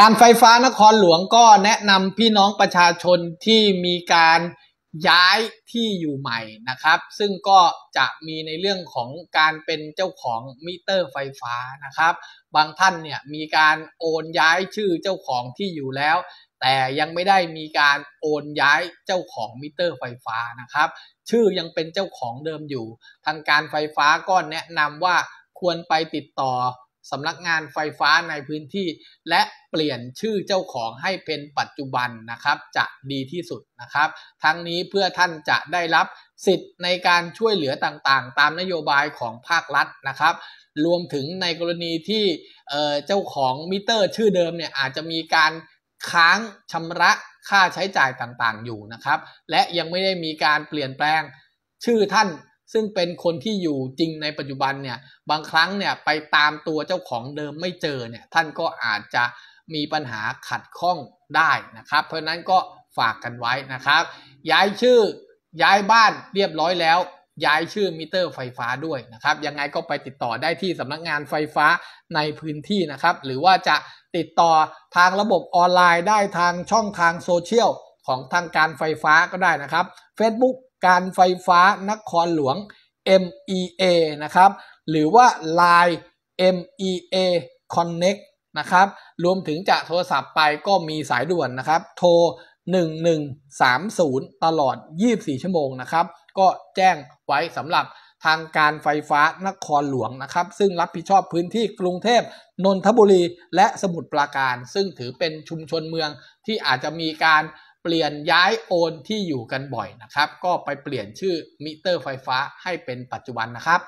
การไฟฟ้านครหลวงก็แนะนำพี่น้องประชาชนที่มีการย้ายที่อยู่ใหม่นะครับ ซึ่งก็จะมีในเรื่องของการเป็นเจ้าของมิเตอร์ไฟฟ้านะครับ บางท่านเนี่ยมีการโอนย้ายชื่อเจ้าของที่อยู่แล้ว แต่ยังไม่ได้มีการโอนย้ายเจ้าของมิเตอร์ไฟฟ้านะครับ ชื่อยังเป็นเจ้าของเดิมอยู่ ทางการไฟฟ้าก็แนะนำว่าควรไปติดต่อสำนักงานไฟฟ้าในพื้นที่ และเปลี่ยนชื่อเจ้าของให้เป็นปัจจุบันนะครับจะดีที่สุดนะครับ ทั้งนี้เพื่อท่านจะได้รับสิทธิ์ในการช่วยเหลือต่างๆ ตามนโยบายของภาครัฐนะครับ รวมถึงในกรณีที่เจ้าของมิเตอร์ ชื่อเดิมเนี่ยอาจจะมีการค้างชำระค่าใช้จ่ายต่างๆอยู่นะครับ และยังไม่ได้มีการเปลี่ยนแปลงชื่อท่านซึ่งเป็นคนที่อยู่จริงในปัจจุบันเนี่ยบางครั้งเนี่ยไปตามตัวเจ้าของเดิมไม่เจอเนี่ยท่านก็อาจจะมีปัญหาขัดข้องได้นะครับเพราะนั้นก็ฝากกันไว้นะครับ ย้ายชื่อย้ายบ้านเรียบร้อยแล้ว ย้ายชื่อมิเตอร์ไฟฟ้าด้วยนะครับยังไงก็ไปติดต่อได้ที่สำนักงานไฟฟ้าในพื้นที่นะครับหรือว่าจะติดต่อทางระบบออนไลน์ได้ทางช่องทางโซเชียลของทางการไฟฟ้าก็ได้นะครับ Facebook การไฟฟ้านครหลวง MEA นะครับ หรือว่า Line MEA Connect นะครับ รวมถึงจะโทรศัพท์ไปก็มีสายด่วนนะครับ โทร1130 ตลอด 24 ชั่วโมงนะครับ ก็แจ้งไว้สำหรับทางการไฟฟ้านครหลวงนะครับ ซึ่งรับผิดชอบพื้นที่กรุงเทพนนทบุรีและสมุทรปราการ ซึ่งถือเป็นชุมชนเมืองที่อาจจะมีการเปลี่ยนย้ายโอนที่อยู่กันบ่อยนะครับก็ไปเปลี่ยนชื่อมิเตอร์ไฟฟ้าให้เป็นปัจจุบันนะครับ